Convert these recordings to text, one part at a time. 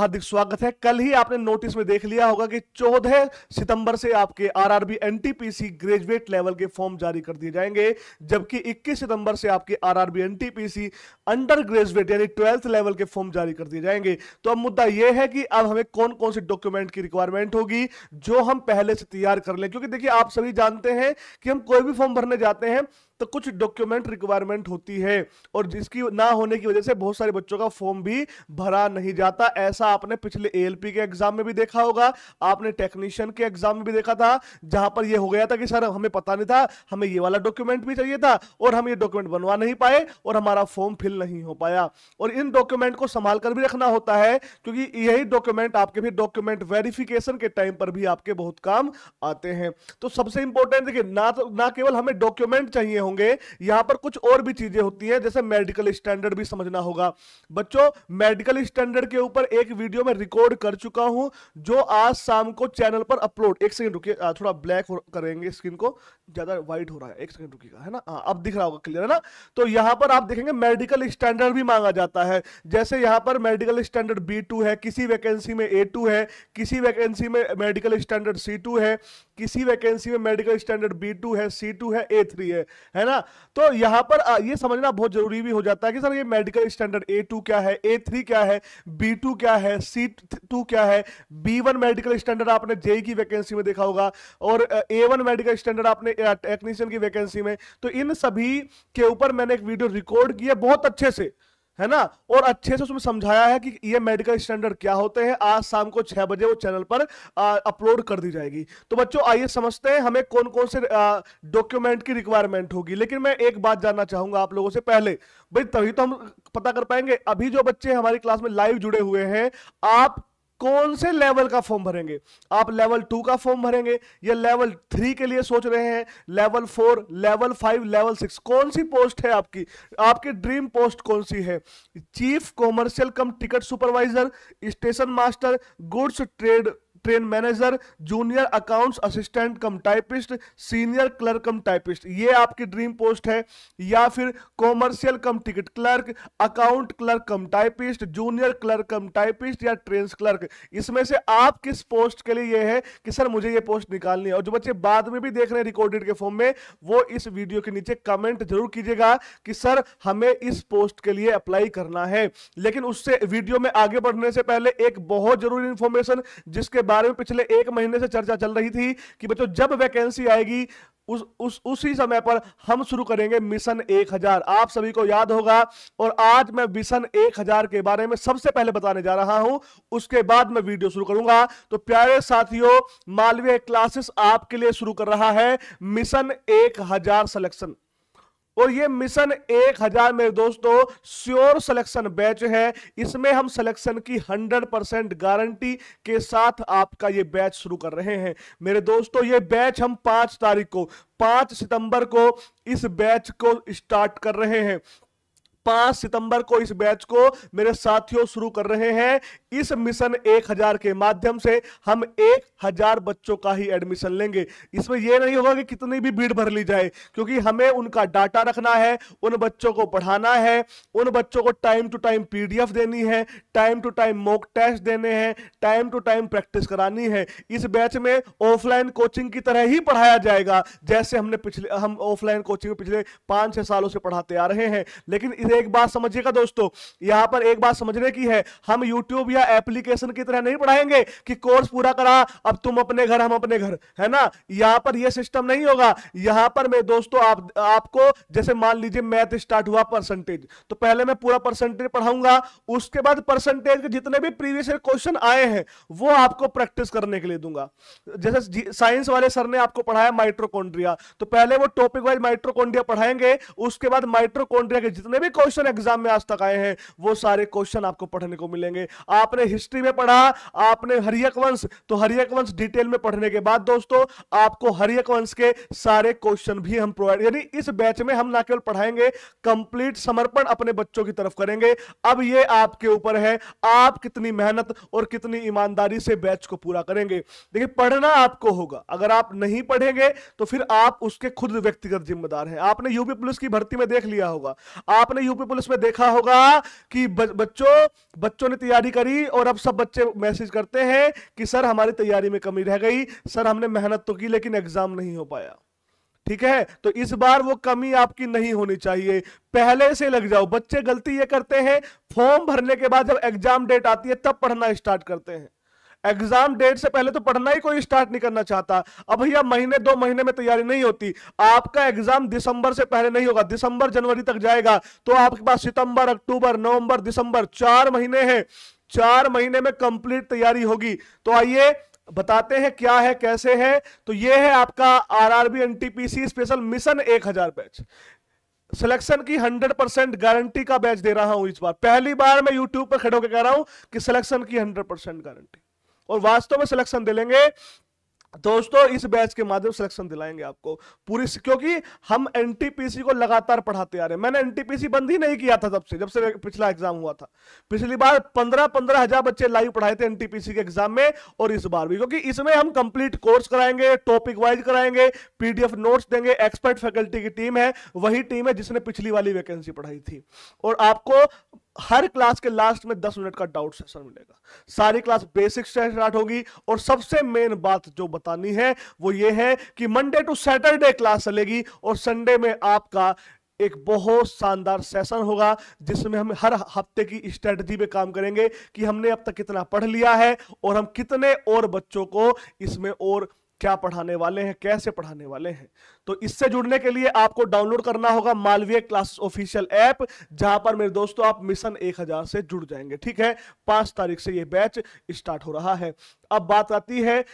हार्दिक स्वागत है कल ही आपने नोटिस में देख लिया होगा कि 14 सितंबर से आपके आरआरबी एनटीपीसी ग्रेजुएट लेवल के फॉर्म जारी कर दिए जाएंगे जबकि 21 सितंबर से आपके आरआरबी एनटीपीसी अंडर ग्रेजुएट यानी ट्वेल्थ लेवल के फॉर्म जारी कर दिए जाएंगे तो अब मुद्दा यह है कि अब हमें कौन कौन से डॉक्यूमेंट की रिक्वायरमेंट होगी जो हम पहले से तैयार कर लें क्योंकि देखिए आप सभी जानते हैं कि हम कोई भी फॉर्म भरने जाते हैं तो कुछ डॉक्यूमेंट रिक्वायरमेंट होती है और जिसकी ना होने की वजह से बहुत सारे बच्चों का फॉर्म भी भरा नहीं जाता ऐसा आपने पिछले ए के एग्जाम में भी देखा होगा आपने टेक्नीशियन के एग्जाम में भी देखा था जहां पर यह हो गया था कि सर हमें पता नहीं था हमें ये वाला डॉक्यूमेंट भी चाहिए था और हम ये डॉक्यूमेंट बनवा नहीं पाए और हमारा फॉर्म फिल नहीं हो पाया और इन डॉक्यूमेंट को संभाल कर भी रखना होता है क्योंकि यही डॉक्यूमेंट आपके भी डॉक्यूमेंट वेरिफिकेशन के टाइम पर भी आपके बहुत काम आते हैं तो सबसे इंपॉर्टेंट देखिए ना तो, ना केवल हमें डॉक्यूमेंट चाहिए होंगे यहां पर कुछ और भी चीजें होती हैं जैसे मेडिकल स्टैंडर्ड भी समझना होगा बच्चों मेडिकल स्टैंडर्ड के ऊपर एक वीडियो में रिकॉर्ड कर चुका हूं जो आज शाम को चैनल पर अपलोड एक सेकेंड रुकिए थोड़ा ब्लैक करेंगे स्क्रीन को ज्यादा व्हाइट हो रहा है एक सेकेंड रुकिएगा है ना अब दिख रहा होगा क्लियर है ना तो यहां पर आप देखेंगे मेडिकल स्टैंडर्ड भी मांगा जाता है जैसे यहां पर मेडिकल स्टैंडर्ड बी है किसी वैकेंसी में ए है किसी वैकेंसी में मेडिकल स्टैंडर्ड सी है किसी वैकेंसी में मेडिकल स्टैंडर्ड बी है सी है ए है, है है ना तो यहाँ पर ये समझना बहुत जरूरी भी हो जाता है कि सर ये मेडिकल स्टैंडर्ड ए टू क्या है ए थ्री क्या है बी टू क्या है सी टू क्या है बी वन मेडिकल स्टैंडर्ड आपने जेई की वैकेंसी में देखा होगा और ए वन मेडिकल स्टैंडर्ड आपने टेक्नीशियन की वैकेंसी में तो इन सभी के ऊपर मैंने एक वीडियो रिकॉर्ड किया बहुत अच्छे से है ना और अच्छे से उसमें समझाया है कि ये मेडिकल स्टैंडर्ड क्या होते हैं आज शाम को छह बजे वो चैनल पर अपलोड कर दी जाएगी तो बच्चों आइए समझते हैं हमें कौन कौन से डॉक्यूमेंट की रिक्वायरमेंट होगी लेकिन मैं एक बात जानना चाहूंगा आप लोगों से पहले भाई तभी तो हम पता कर पाएंगे अभी जो बच्चे हमारी क्लास में लाइव जुड़े हुए हैं आप कौन से लेवल का फॉर्म भरेंगे आप लेवल टू का फॉर्म भरेंगे या लेवल थ्री के लिए सोच रहे हैं level four level five level six कौन सी पोस्ट है आपकी आपकी ड्रीम पोस्ट कौन सी है chief commercial cum ticket supervisor station master goods trade train manager junior accounts assistant cum typist senior clerk cum typist ये आपकी ड्रीम पोस्ट है या फिर commercial cum ticket clerk account clerk cum typist junior clerk cum typist या train clerk इसमें से आप किस पोस्ट के लिए ये है कि सर मुझे ये पोस्ट निकालनी है और जो बच्चे बाद में भी देख रहे हैं रिकॉर्डेड के फॉर्म में वो इस वीडियो के नीचे कमेंट जरूर कीजिएगा कि सर हमें इस पोस्ट के लिए अप्लाई करना है लेकिन उससे वीडियो में आगे बढ़ने से पहले एक बहुत जरूरी इंफॉर्मेशन जिसके बारे में पिछले एक महीने से चर्चा चल रही थी कि बच्चों जब वैकेंसी आएगी उस उस उसी समय पर हम शुरू करेंगे मिशन एक हजार आप सभी को याद होगा और आज मैं मिशन एक हजार के बारे में सबसे पहले बताने जा रहा हूं उसके बाद मैं वीडियो शुरू करूंगा तो प्यारे साथियों मालवीय क्लासेस आपके लिए शुरू कर रहा है मिशन एक हजार सिलेक्शन और ये मिशन एक हजार मेरे दोस्तों श्योर सिलेक्शन बैच है इसमें हम सिलेक्शन की हंड्रेड परसेंट गारंटी के साथ आपका ये बैच शुरू कर रहे हैं मेरे दोस्तों ये बैच हम पांच तारीख को पांच सितंबर को इस बैच को स्टार्ट कर रहे हैं पांच सितंबर को इस बैच को मेरे साथियों शुरू कर रहे हैं इस मिशन एक हजार के माध्यम से हम एक हजार बच्चों का ही एडमिशन लेंगे इसमें यह नहीं होगा कि कितनी भी भीड़ भर ली जाए क्योंकि हमें उनका डाटा रखना है उन बच्चों को पढ़ाना है उन बच्चों को टाइम टू टाइम पीडीएफ देनी है time to time mock test देने हैं टाइम टू टाइम प्रैक्टिस करानी है इस बैच में ऑफलाइन कोचिंग की तरह ही पढ़ाया जाएगा जैसे हमने पिछले हम ऑफलाइन कोचिंग पिछले पांच छह सालों से पढ़ाते आ रहे हैं लेकिन इस फिर एक बात समझिएगा दोस्तों यहाँ पर एक बात समझने की है हम यूट्यूब या एप्लीकेशन की तरह नहीं पढ़ाएंगे कि कोर्स पूरा करा अब तुम अपने घर हम अपने घर है ना यहाँ पर यह सिस्टम नहीं होगा यहाँ पर मैं दोस्तों आप आपको जैसे मान लीजिए मैथ स्टार्ट हुआ परसेंटेज तो पहले मैं पूरा परसेंटेज पढ़ाऊंगा उसके बाद परसेंटेज के जितने भी प्रीवियस क्वेश्चन आए हैं वो आपको प्रैक्टिस करने के लिए दूंगा जैसे साइंस वाले सर ने आपको पढ़ाया माइट्रोकॉन्ड्रिया तो पहले वो टॉपिक वाइज माइट्रोकॉन्ड्रिया पढ़ाएंगे उसके बाद माइट्रोकॉन्ड्रिया के जितने भी क्वेश्चन एग्जाम में आज तक आए हैं वो सारे क्वेश्चन आपको पढ़ने को मिलेंगे आपने हिस्ट्री में पढ़ा आपने हरियक वंश तो हरियक वंश डिटेल में पढ़ने के बाद दोस्तों आपको हरियक वंश के सारे क्वेश्चन भी हम प्रोवाइड यानी इस बैच में हम ना केवल पढ़ाएंगे कंप्लीट समर्पण अपने बच्चों की तरफ करेंगे अब ये आपके ऊपर है आप कितनी मेहनत और कितनी ईमानदारी से बैच को पूरा करेंगे देखिए पढ़ना आपको होगा अगर आप नहीं पढ़ेंगे तो फिर आप उसके खुद व्यक्तिगत जिम्मेदार हैं आपने यूपी पुलिस की भर्ती में देख लिया होगा आपने यूपी पुलिस में देखा होगा कि बच्चों बच्चों ने तैयारी करी और अब सब बच्चे मैसेज करते हैं कि सर हमारी तैयारी में कमी रह गई सर हमने मेहनत तो की लेकिन एग्जाम नहीं हो पाया ठीक है तो इस बार वो कमी आपकी नहीं होनी चाहिए पहले से लग जाओ बच्चे गलती ये करते हैं फॉर्म भरने के बाद जब एग्जाम डेट आती है तब पढ़ना स्टार्ट करते हैं एग्जाम डेट से पहले तो पढ़ना ही कोई स्टार्ट नहीं करना चाहता अब भैया महीने दो महीने में तैयारी नहीं होती आपका एग्जाम दिसंबर से पहले नहीं होगा दिसंबर जनवरी तक जाएगा तो आपके पास सितंबर अक्टूबर नवंबर दिसंबर चार महीने हैं चार महीने में कंप्लीट तैयारी होगी तो आइए बताते हैं क्या है कैसे है तो यह है आपका आरआरबी एनटीपीसी स्पेशल मिशन एक हजार बैच सिलेक्शन की 100 परसेंट गारंटी का बैच दे रहा हूं इस बार पहली बार मैं यूट्यूब पर खड़े होकर कह रहा हूं कि सिलेक्शन की 100 परसेंट गारंटी और वास्तव में सिलेक्शन दे लेंगे दोस्तों इस बैच के माध्यम सिलेक्शन दिलाएंगे आपको पूरी क्योंकि हम एनटीपीसी को लगातार पढ़ाते आ रहे हैं मैंने एनटीपीसी बंद ही नहीं किया था जब से जब से पिछला एग्जाम हुआ था पिछली बार पंद्रह पंद्रह हजार बच्चे लाइव पढ़ाए थे एनटीपीसी के एग्जाम में और इस बार भी क्योंकि इसमें हम कंप्लीट कोर्स कराएंगे टॉपिक वाइज कराएंगे पीडीएफ नोट्स देंगे एक्सपर्ट फैकल्टी की टीम है वही टीम है जिसने पिछली वाली वैकेंसी पढ़ाई थी और आपको हर क्लास के लास्ट में दस मिनट का डाउट सेशन मिलेगा सारी क्लास बेसिक से स्टार्ट होगी और सबसे मेन बात जो बतानी है वो ये है कि मंडे टू सैटरडे क्लास चलेगी और संडे में आपका एक बहुत शानदार सेशन होगा जिसमें हम हर हफ्ते की स्ट्रेटजी पे काम करेंगे कि हमने अब तक कितना पढ़ लिया है और हम कितने और बच्चों को इसमें और क्या पढ़ाने वाले हैं कैसे पढ़ाने वाले हैं तो इससे जुड़ने के लिए आपको डाउनलोड करना होगा मालवीय क्लास ऑफिशियल ऐप जहां पर मेरे दोस्तों आप मिशन एक हजार से जुड़ जाएंगे ठीक है पांच तारीख से ये बैच स्टार्ट हो रहा है अब बात आती है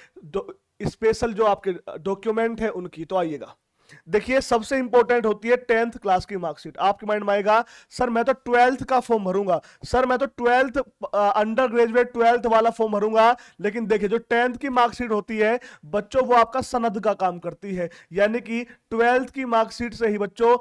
स्पेशल जो आपके डॉक्यूमेंट है उनकी तो आइएगा देखिए सबसे इंपॉर्टेंट होती है टेंथ क्लास की मार्कशीट आपके माइंड में आएगा सर मैं तो ट्वेल्थ का फॉर्म भरूंगा सर मैं तो ट्वेल्थ अंडर ग्रेजुएट ट्वेल्थ वाला फॉर्म भरूंगा लेकिन देखिए जो टेंथ की मार्कशीट होती है बच्चों वो आपका सनद का काम करती है यानी कि ट्वेल्थ की मार्कशीट से ही बच्चों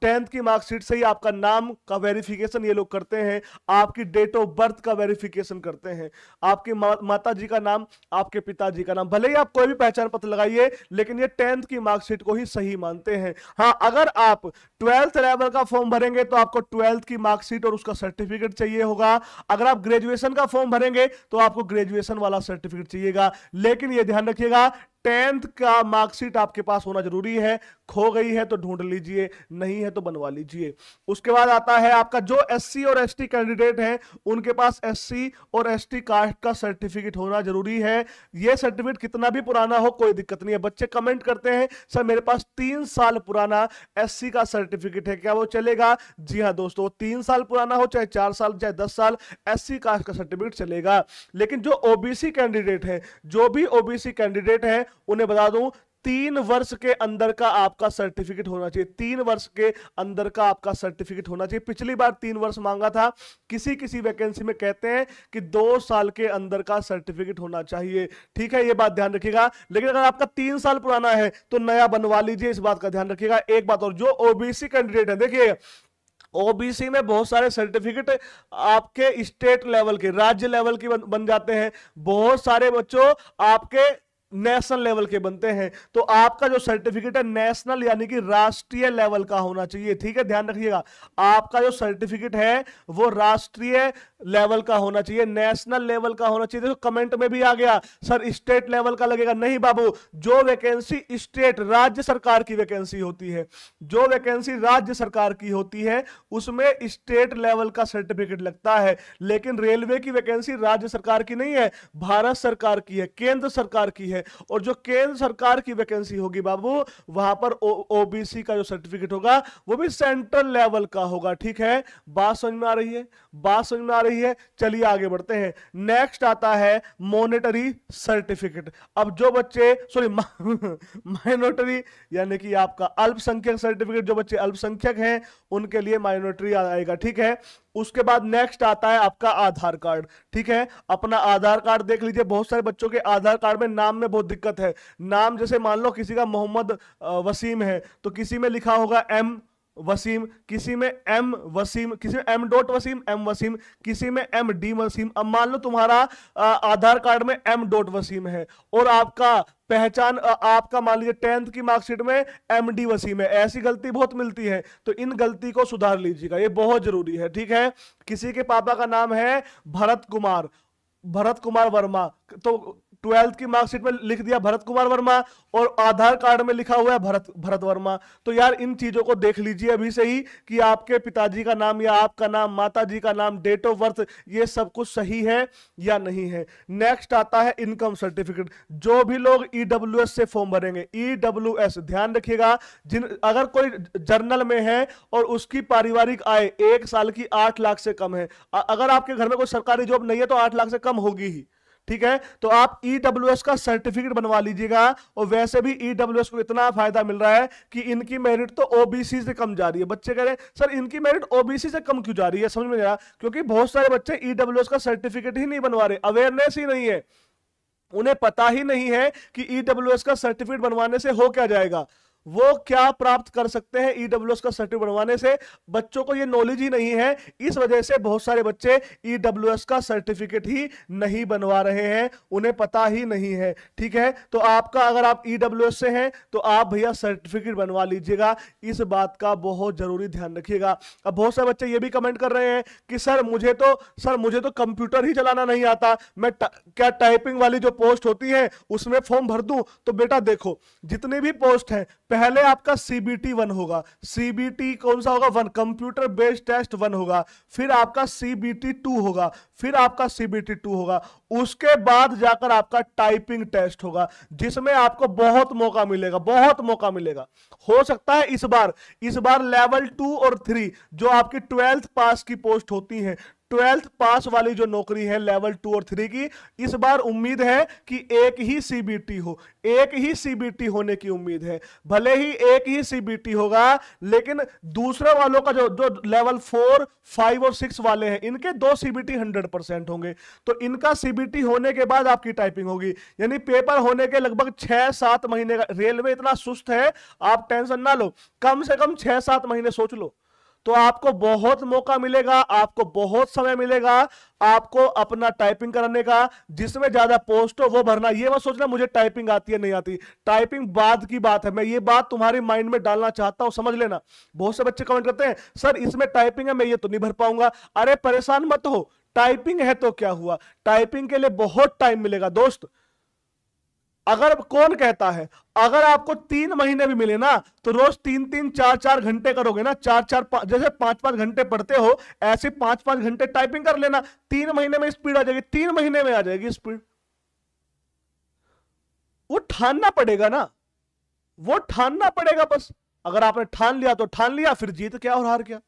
टेंथ की मार्कशीट से ही आपका नाम का वेरिफिकेशन ये लोग करते हैं आपकी डेट ऑफ बर्थ का वेरिफिकेशन करते हैं आपके मा, माता जी का नाम आपके पिताजी का नाम भले ही आप कोई भी पहचान पत्र लगाइए लेकिन ये टेंथ की मार्कशीट को ही सही ही मानते हैं हाँ अगर आप ट्वेल्थ लेवल का फॉर्म भरेंगे तो आपको ट्वेल्थ की मार्कशीट और उसका सर्टिफिकेट चाहिए होगा अगर आप ग्रेजुएशन का फॉर्म भरेंगे तो आपको ग्रेजुएशन वाला सर्टिफिकेट चाहिएगा लेकिन यह ध्यान रखिएगा टेंथ का मार्कशीट आपके पास होना जरूरी है खो गई है तो ढूंढ लीजिए नहीं है तो बनवा लीजिए उसके बाद आता है आपका जो एससी और एसटी कैंडिडेट हैं उनके पास एससी और एसटी कास्ट का सर्टिफिकेट होना जरूरी है ये सर्टिफिकेट कितना भी पुराना हो कोई दिक्कत नहीं है बच्चे कमेंट करते हैं सर मेरे पास तीन साल पुराना एस का सर्टिफिकेट है क्या वो चलेगा जी हाँ दोस्तों तीन साल पुराना हो चाहे चार साल चाहे दस साल एस कास्ट का सर्टिफिकेट चलेगा लेकिन जो ओबीसी कैंडिडेट है जो भी ओबीसी कैंडिडेट है उन्हें बता दूं तीन वर्ष के अंदर का आपका सर्टिफिकेट होना चाहिए तीन वर्ष के अंदर का आपका सर्टिफिकेट होना चाहिए पिछली बार तीन वर्ष मांगा था किसी किसी वैकेंसी में कहते हैं कि दो साल के अंदर का सर्टिफिकेट होना चाहिए ठीक है ये बात ध्यान रखिएगा लेकिन अगर आपका तीन साल पुराना है तो नया बनवा लीजिए इस बात का ध्यान रखिएगा एक बात और जो ओबीसी कैंडिडेट है देखिए ओबीसी में बहुत सारे सर्टिफिकेट आपके स्टेट लेवल के राज्य लेवल के बन, बन जाते हैं बहुत सारे बच्चों आपके नेशनल लेवल के बनते हैं तो आपका जो सर्टिफिकेट है नेशनल यानी कि राष्ट्रीय लेवल का होना चाहिए ठीक है ध्यान रखिएगा आपका जो सर्टिफिकेट है वो राष्ट्रीय लेवल का होना चाहिए नेशनल लेवल का होना चाहिए देखो कमेंट में भी आ गया सर स्टेट लेवल का लगेगा नहीं बाबू जो वैकेंसी स्टेट राज्य सरकार की वैकेंसी होती है जो वैकेंसी राज्य सरकार की होती है उसमें स्टेट लेवल का सर्टिफिकेट लगता है लेकिन रेलवे की वैकेंसी राज्य सरकार की नहीं है भारत सरकार की है केंद्र सरकार की है हैं और जो केंद्र सरकार की वैकेंसी होगी बाबू वहां पर ओबीसी का जो सर्टिफिकेट होगा वो भी सेंट्रल लेवल का होगा ठीक है बात समझ में आ रही है बात समझ में आ रही है चलिए आगे बढ़ते हैं नेक्स्ट आता है मोनिटरी सर्टिफिकेट अब जो बच्चे सॉरी माइनोटरी यानी कि आपका अल्पसंख्यक सर्टिफिकेट जो बच्चे अल्पसंख्यक हैं उनके लिए माइनोटरी आएगा ठीक है उसके बाद नेक्स्ट आता है आपका आधार कार्ड ठीक है अपना आधार कार्ड देख लीजिए बहुत सारे बच्चों के आधार कार्ड में नाम में बहुत दिक्कत है नाम जैसे मान लो किसी का मोहम्मद वसीम है तो किसी में लिखा होगा एम वसीम किसी में एम वसीम किसी में M dot Wasim M Wasim किसी में एम डी वसीम अब मान लो तुम्हारा आधार कार्ड में एम डॉट वसीम है और आपका पहचान आपका मान लीजिए टेंथ की मार्कशीट में एम डी वसीम है ऐसी गलती बहुत मिलती है तो इन गलती को सुधार लीजिएगा ये बहुत जरूरी है ठीक है किसी के पापा का नाम है भरत कुमार भरत कुमार वर्मा तो ट्वेल्थ की मार्कशीट में लिख दिया भरत कुमार वर्मा और आधार कार्ड में लिखा हुआ है भरत भरत वर्मा तो यार इन चीजों को देख लीजिए अभी से ही कि आपके पिताजी का नाम या आपका नाम माता जी का नाम डेट ऑफ बर्थ ये सब कुछ सही है या नहीं है नेक्स्ट आता है इनकम सर्टिफिकेट जो भी लोग ई e से फॉर्म भरेंगे ई e ध्यान रखिएगा जिन अगर कोई जर्नल में है और उसकी पारिवारिक आय एक साल की आठ लाख से कम है अगर आपके घर में कोई सरकारी जॉब नहीं है तो आठ लाख से कम होगी ही ठीक है तो आप ई e का सर्टिफिकेट बनवा लीजिएगा और वैसे भी ई e को इतना फायदा मिल रहा है कि इनकी मेरिट तो ओबीसी से कम जा रही है बच्चे कह रहे हैं सर इनकी मेरिट ओबीसी से कम क्यों जा रही है समझ में नहीं क्योंकि बहुत सारे बच्चे ई e का सर्टिफिकेट ही नहीं बनवा रहे अवेयरनेस ही नहीं है उन्हें पता ही नहीं है कि ई का सर्टिफिकेट बनवाने से हो क्या जाएगा वो क्या प्राप्त कर सकते हैं ईडब्ल्यू e का सर्टिफिकेट बनवाने से बच्चों को ये नॉलेज ही नहीं है इस वजह से बहुत सारे बच्चे ईडब्ल्यू e का सर्टिफिकेट ही नहीं बनवा रहे हैं उन्हें पता ही नहीं है ठीक है तो आपका अगर आप ईडब्ल्यू e से हैं तो आप भैया सर्टिफिकेट बनवा लीजिएगा इस बात का बहुत जरूरी ध्यान रखिएगा अब बहुत सारे बच्चे ये भी कमेंट कर रहे हैं कि सर मुझे तो सर मुझे तो कंप्यूटर ही चलाना नहीं आता मैं क्या टाइपिंग वाली जो पोस्ट होती है उसमें फॉर्म भर दू तो बेटा देखो जितनी भी पोस्ट है पहले आपका सीबीटी वन होगा सीबीटी कौन सा होगा one computer based test one होगा फिर आपका सीबीटी टू होगा फिर आपका सीबीटी टू होगा उसके बाद जाकर आपका टाइपिंग टेस्ट होगा जिसमें आपको बहुत मौका मिलेगा बहुत मौका मिलेगा हो सकता है इस बार इस बार लेवल टू और थ्री जो आपकी ट्वेल्थ पास की पोस्ट होती है ट्वेल्थ पास वाली जो नौकरी है लेवल टू और थ्री की इस बार उम्मीद है कि एक ही सीबीटी हो एक ही सीबीटी होने की उम्मीद है भले ही एक ही सीबीटी होगा लेकिन दूसरे वालों का जो जो लेवल फोर फाइव और सिक्स वाले हैं इनके दो सीबीटी हंड्रेड परसेंट होंगे तो इनका सीबीटी होने के बाद आपकी टाइपिंग होगी यानी पेपर होने के लगभग छह सात महीने का रेलवे इतना सुस्त है आप टेंशन ना लो कम से कम छह सात महीने सोच लो तो आपको बहुत मौका मिलेगा आपको बहुत समय मिलेगा आपको अपना टाइपिंग करने का जिसमें ज्यादा पोस्ट हो वो भरना ये मत सोचना मुझे टाइपिंग आती है नहीं आती टाइपिंग बाद की बात है मैं ये बात तुम्हारी माइंड में डालना चाहता हूं समझ लेना बहुत से बच्चे कमेंट करते हैं सर इसमें टाइपिंग है मैं ये तो नहीं भर पाऊंगा अरे परेशान मत हो टाइपिंग है तो क्या हुआ टाइपिंग के लिए बहुत टाइम मिलेगा दोस्त अगर कौन कहता है अगर आपको तीन महीने भी मिले ना तो रोज तीन तीन चार चार घंटे करोगे ना चार चार पा, जैसे पांच पांच घंटे पढ़ते हो ऐसे पांच पांच घंटे टाइपिंग कर लेना तीन महीने में स्पीड आ जाएगी तीन महीने में आ जाएगी स्पीड वो ठानना पड़ेगा ना वो ठानना पड़ेगा बस अगर आपने ठान लिया तो ठान लिया फिर जीत क्या और हार क्या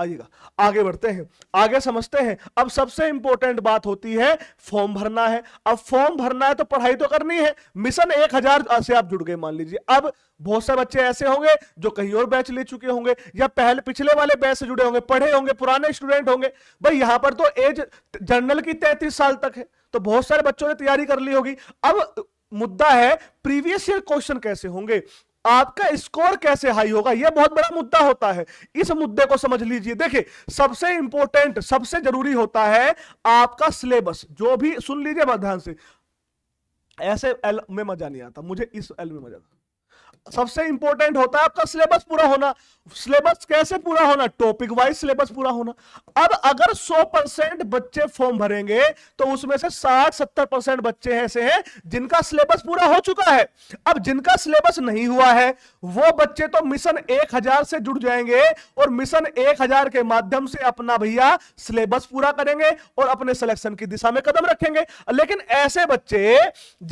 आइएगा आगे बढ़ते हैं आगे समझते हैं अब सबसे इंपॉर्टेंट बात होती है फॉर्म भरना है अब फॉर्म भरना है तो पढ़ाई तो करनी है मिशन एक हजार से आप जुड़ गए मान लीजिए अब बहुत से बच्चे ऐसे होंगे जो कहीं और बैच ले चुके होंगे या पहले पिछले वाले बैच से जुड़े होंगे पढ़े होंगे पुराने स्टूडेंट होंगे भाई यहां पर तो एज जनरल की तैतीस साल तक है तो बहुत सारे बच्चों ने तैयारी कर ली होगी अब मुद्दा है प्रीवियस ईयर क्वेश्चन कैसे होंगे आपका स्कोर कैसे हाई होगा यह बहुत बड़ा मुद्दा होता है इस मुद्दे को समझ लीजिए देखिए सबसे इंपॉर्टेंट सबसे जरूरी होता है आपका सिलेबस जो भी सुन लीजिए ध्यान से ऐसे एल में मजा नहीं आता मुझे इस एल में मजा आता सबसे इंपॉर्टेंट होता है आपका सिलेबस पूरा होना सिलेबस कैसे पूरा होना टॉपिक वाइज सिलेबस पूरा होना अब अगर 100 परसेंट बच्चे फॉर्म भरेंगे तो उसमें से 60-70 परसेंट बच्चे ऐसे हैं जिनका सिलेबस पूरा हो चुका है अब जिनका सिलेबस नहीं हुआ है वो बच्चे तो मिशन 1000 से जुड़ जाएंगे और मिशन 1000 के माध्यम से अपना भैया सिलेबस पूरा करेंगे और अपने सिलेक्शन की दिशा में कदम रखेंगे लेकिन ऐसे बच्चे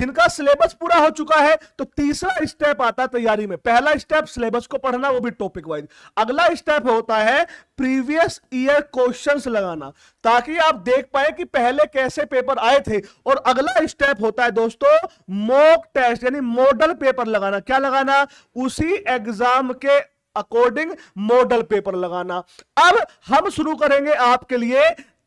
जिनका सिलेबस पूरा हो चुका है तो तीसरा स्टेप आता है तैयारी में पहला स्टेप सिलेबस को पढ़ना वो भी टॉपिक वाइज अगला स्टेप होता है प्रीवियस ईयर क्वेश्चंस लगाना ताकि आप देख पाए कि पहले कैसे पेपर आए थे और अगला स्टेप होता है दोस्तों मॉक टेस्ट यानी मॉडल पेपर लगाना क्या लगाना उसी एग्जाम के अकॉर्डिंग मॉडल पेपर लगाना अब हम शुरू करेंगे आपके लिए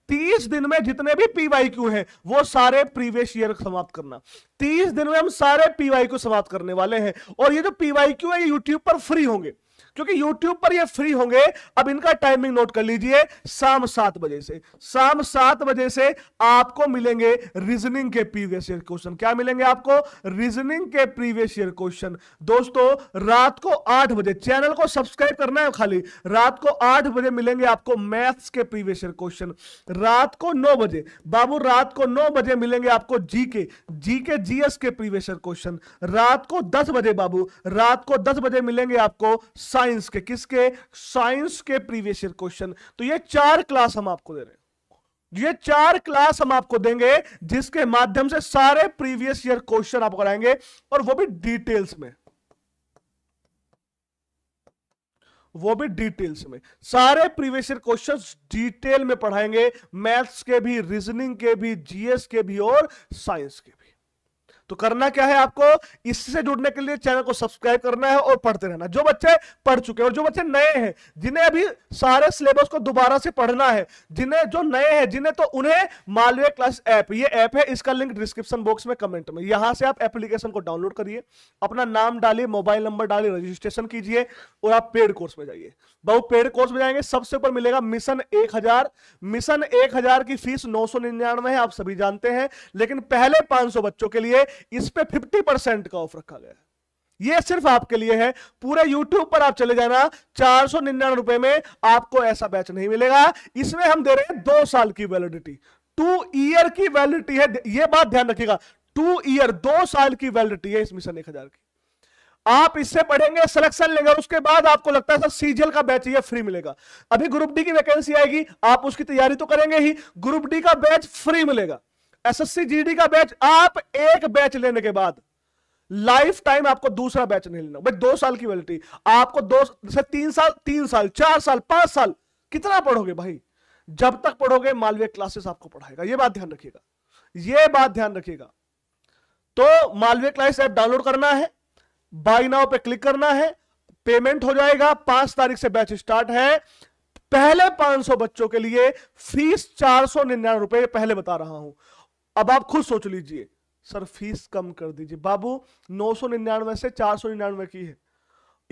तीस दिन में जितने भी पीवाई क्यू है वो सारे प्रीवियस ईयर समाप्त करना तीस दिन में हम सारे पीवाई क्यू समाप्त करने वाले हैं और ये जो पीवाई क्यू है ये यूट्यूब पर फ्री होंगे क्योंकि YouTube पर ये फ्री होंगे अब इनका टाइमिंग नोट कर लीजिए शाम सात बजे से शाम सात बजे से आपको मिलेंगे रीजनिंग के प्रीवियस ईयर क्वेश्चन क्या मिलेंगे आपको रीजनिंग के प्रीवियस ईयर क्वेश्चन दोस्तों रात को आठ बजे चैनल को सब्सक्राइब करना है खाली रात को आठ बजे मिलेंगे आपको मैथ्स के प्रीवियस ईयर क्वेश्चन रात को नौ बजे बाबू रात को नौ बजे मिलेंगे आपको G K GK GK GS के प्रीवियस ईयर क्वेश्चन रात को दस बजे बाबू रात को दस बजे मिलेंगे आपको साइंस के किसके साइंस के प्रीवियस ईयर क्वेश्चन तो ये चार क्लास हम आपको दे रहे हैं ये चार क्लास हम आपको देंगे जिसके माध्यम से सारे प्रीवियस ईयर क्वेश्चन आप कराएंगे और वो भी डिटेल्स में वो भी डिटेल्स में सारे प्रीवियस ईयर क्वेश्चंस डिटेल में पढ़ाएंगे मैथ्स के भी रीजनिंग के भी जीएस के भी और साइंस के तो करना क्या है आपको इससे जुड़ने के लिए चैनल को सब्सक्राइब करना है और पढ़ते रहना जो बच्चे पढ़ चुके हैं और जो बच्चे नए हैं जिन्हें अभी सारे सिलेबस को दोबारा से पढ़ना है जिन्हें जो नए हैं जिन्हें तो उन्हें मालवे क्लास ऐप ये ऐप है इसका लिंक डिस्क्रिप्शन बॉक्स में कमेंट में यहां से आप एप्लीकेशन को डाउनलोड करिए अपना नाम डालिए मोबाइल नंबर डालिए रजिस्ट्रेशन कीजिए और आप पेड कोर्स में जाइए बहुत पेड कोर्स में जाएंगे सबसे ऊपर मिलेगा मिशन एक हजार मिशन एक हजार की फीस नौ सौ निन्यानवे है आप सभी जानते हैं लेकिन पहले पांच बच्चों के लिए इस पे 50 परसेंट का ऑफ रखा गया ये सिर्फ आपके लिए है पूरे YouTube पर आप चले जाना चार सौ निन्यानवे रुपए में आपको ऐसा बैच नहीं मिलेगा इसमें हम दे रहे हैं दो साल की वैलिडिटी टू ईयर की वैलिडिटी है ये बात ध्यान रखिएगा टू ईयर दो साल की वैलिडिटी है इस मिशन एक हजार की आप इससे पढ़ेंगे सिलेक्शन लेंगे उसके बाद आपको लगता है सर सीजीएल का बैच ये फ्री मिलेगा अभी ग्रुप डी की वैकेंसी आएगी आप उसकी तैयारी तो करेंगे ही ग्रुप डी का बैच फ्री मिलेगा एसएससी जीडी का बैच आप एक बैच लेने के बाद लाइफ टाइम आपको दूसरा बैच नहीं लेना भाई दो साल की वैलिटी आपको दो से तीन साल तीन साल चार साल पांच साल कितना पढ़ोगे भाई जब तक पढ़ोगे मालवीय क्लासेस आपको पढ़ाएगा ये बात ध्यान रखिएगा ये बात ध्यान रखिएगा तो मालवीय क्लास ऐप डाउनलोड करना है बाई नाउ पे क्लिक करना है पेमेंट हो जाएगा पांच तारीख से बैच स्टार्ट है पहले 500 बच्चों के लिए फीस चार सौ निन्यानवे रुपए पहले बता रहा हूं अब आप खुद सोच लीजिए सर फीस कम कर दीजिए बाबू नौ सौ निन्यानवे से चार सौ निन्यानवे की है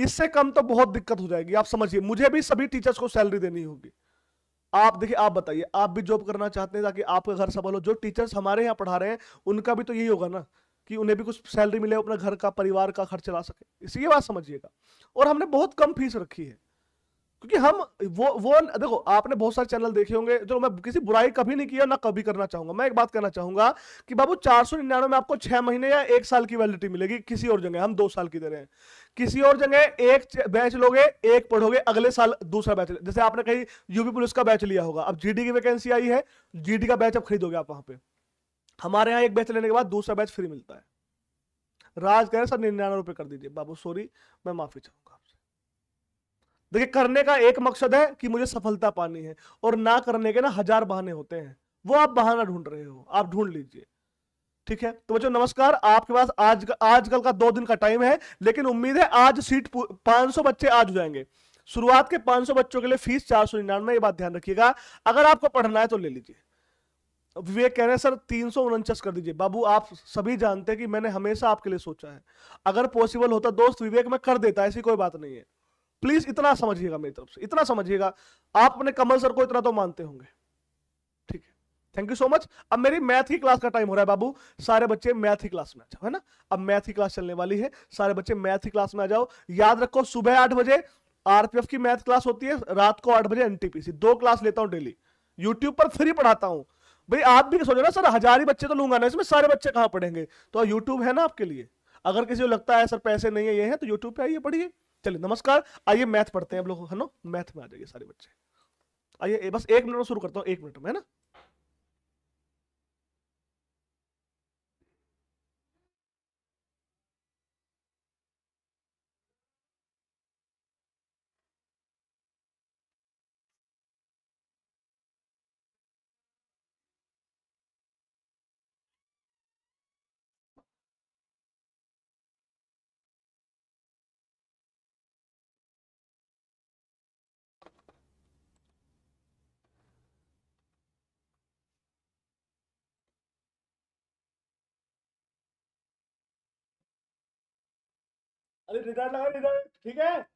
इससे कम तो बहुत दिक्कत हो जाएगी आप समझिए मुझे भी सभी टीचर्स को सैलरी देनी होगी आप देखिए आप बताइए आप भी जॉब करना चाहते हैं ताकि आपका घर सफल हो जो टीचर्स हमारे यहाँ पढ़ा रहे हैं उनका भी तो यही होगा ना कि उन्हें भी कुछ सैलरी मिले अपना घर का परिवार का खर्च चला सके इसी ये बात समझिएगा और हमने बहुत कम फीस रखी है क्योंकि हम वो वो देखो आपने बहुत सारे चैनल देखे होंगे जो मैं किसी बुराई कभी नहीं किया ना कभी करना चाहूंगा मैं एक बात कहना चाहूंगा कि बाबू चार सौ निन्यानवे में आपको छह महीने या एक साल की वैलिडिटी मिलेगी किसी और जगह हम दो साल की दे रहे हैं किसी और जगह एक बैच लोगे एक पढ़ोगे अगले साल दूसरा बैच जैसे आपने कहीं यूपी पुलिस का बैच लिया होगा अब जी की वैकेंसी आई है जीडी का बैच अब खरीदोगे आप वहां पे हमारे यहाँ एक बैच लेने के बाद दूसरा बैच फ्री मिलता है राज कह रहे सर निन्यानवे रुपये कर दीजिए बाबू सॉरी मैं माफी चाहूंगा देखिए करने का एक मकसद है कि मुझे सफलता पानी है और ना करने के ना हजार बहाने होते हैं वो आप बहाना ढूंढ रहे हो आप ढूंढ लीजिए ठीक है तो बच्चों नमस्कार आपके पास आज आजकल का दो दिन का टाइम है लेकिन उम्मीद है आज सीट 500 बच्चे आज हो जाएंगे शुरुआत के 500 बच्चों के लिए फीस चार सौ निन्यानवे ये बात ध्यान रखिएगा अगर आपको पढ़ना है तो ले लीजिए विवेक कह रहे हैं सर तीन सौ उनचास कर दीजिए बाबू आप सभी जानते हैं कि मैंने हमेशा आपके लिए सोचा है अगर पॉसिबल होता दोस्त विवेक मैं कर देता ऐसी कोई बात नहीं है प्लीज इतना समझिएगा मेरी तरफ से इतना समझिएगा आप अपने कमल सर को इतना तो मानते होंगे ठीक है थैंक यू सो मच अब मेरी मैथ की क्लास का टाइम हो रहा है बाबू सारे बच्चे मैथ की क्लास में आ जाओ है ना अब मैथ की क्लास चलने वाली है सारे बच्चे मैथ की क्लास में आ जाओ याद रखो सुबह आठ बजे आरपीएफ की मैथ क्लास होती है रात को आठ बजे एनटीपीसी दो क्लास लेता हूँ डेली यूट्यूब पर फ्री पढ़ाता हूँ भाई आप भी सोचो ना सर हजार ही बच्चे तो लूंगा ना इसमें सारे बच्चे कहाँ पढ़ेंगे तो यूट्यूब है ना आपके लिए अगर किसी को लगता है सर पैसे नहीं है ये है तो यूट्यूब पे आइए पढ़िए चलिए नमस्कार आइए मैथ पढ़ते हैं हम लोग है ना मैथ में आ जाइए सारे बच्चे आइए बस एक मिनट में शुरू करता हूँ एक मिनट में है ना अरे रिटर्न लगा रिटर्न ठीक है